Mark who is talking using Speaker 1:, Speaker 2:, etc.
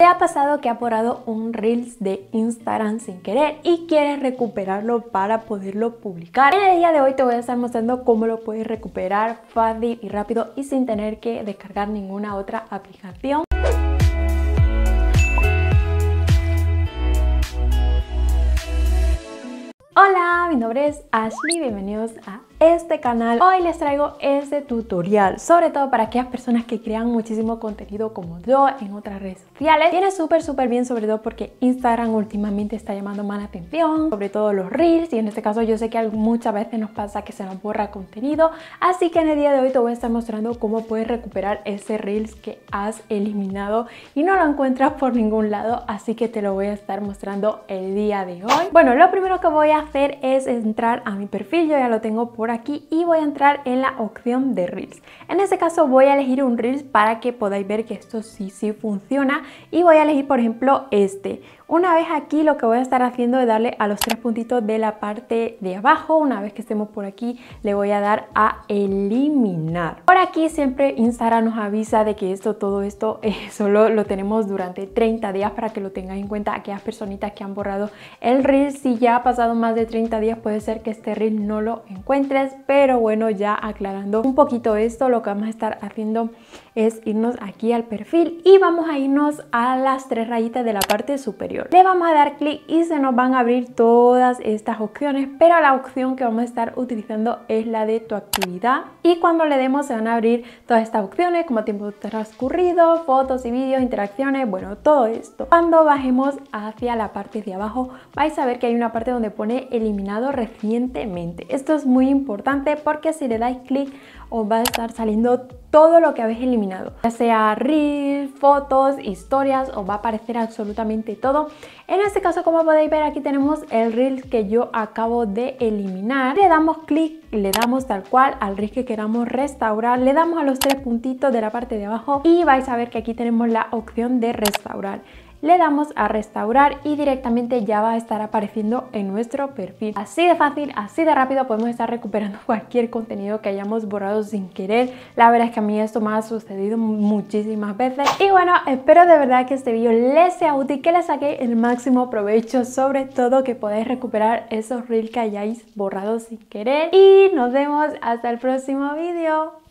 Speaker 1: ¿Te ha pasado que ha borrado un Reels de Instagram sin querer y quieres recuperarlo para poderlo publicar? En el día de hoy te voy a estar mostrando cómo lo puedes recuperar fácil y rápido y sin tener que descargar ninguna otra aplicación. Hola, mi nombre es Ashley, bienvenidos a este canal, hoy les traigo este tutorial, sobre todo para aquellas personas que crean muchísimo contenido como yo en otras redes sociales. Viene súper, súper bien, sobre todo porque Instagram últimamente está llamando más atención, sobre todo los reels, y en este caso yo sé que muchas veces nos pasa que se nos borra contenido, así que en el día de hoy te voy a estar mostrando cómo puedes recuperar ese reels que has eliminado y no lo encuentras por ningún lado, así que te lo voy a estar mostrando el día de hoy. Bueno, lo primero que voy a hacer es entrar a mi perfil, yo ya lo tengo por aquí y voy a entrar en la opción de Reels. En este caso voy a elegir un Reels para que podáis ver que esto sí, sí funciona y voy a elegir por ejemplo este. Una vez aquí lo que voy a estar haciendo es darle a los tres puntitos de la parte de abajo. Una vez que estemos por aquí le voy a dar a eliminar. Por aquí siempre Instagram nos avisa de que esto, todo esto eh, solo lo tenemos durante 30 días para que lo tengáis en cuenta aquellas personitas que han borrado el reel. Si ya ha pasado más de 30 días puede ser que este reel no lo encuentre pero bueno, ya aclarando un poquito esto, lo que vamos a estar haciendo es irnos aquí al perfil y vamos a irnos a las tres rayitas de la parte superior. Le vamos a dar clic y se nos van a abrir todas estas opciones, pero la opción que vamos a estar utilizando es la de tu actividad y cuando le demos se van a abrir todas estas opciones como tiempo transcurrido, fotos y vídeos, interacciones, bueno, todo esto. Cuando bajemos hacia la parte de abajo vais a ver que hay una parte donde pone eliminado recientemente. Esto es muy importante porque si le dais clic os va a estar saliendo todo lo que habéis eliminado, ya sea reels, fotos, historias, os va a aparecer absolutamente todo. En este caso, como podéis ver, aquí tenemos el reel que yo acabo de eliminar. Le damos clic, le damos tal cual al reel que queramos restaurar, le damos a los tres puntitos de la parte de abajo y vais a ver que aquí tenemos la opción de restaurar le damos a restaurar y directamente ya va a estar apareciendo en nuestro perfil. Así de fácil, así de rápido podemos estar recuperando cualquier contenido que hayamos borrado sin querer. La verdad es que a mí esto me ha sucedido muchísimas veces. Y bueno, espero de verdad que este vídeo les sea útil, que le saquéis el máximo provecho, sobre todo que podáis recuperar esos reels que hayáis borrado sin querer. Y nos vemos hasta el próximo vídeo.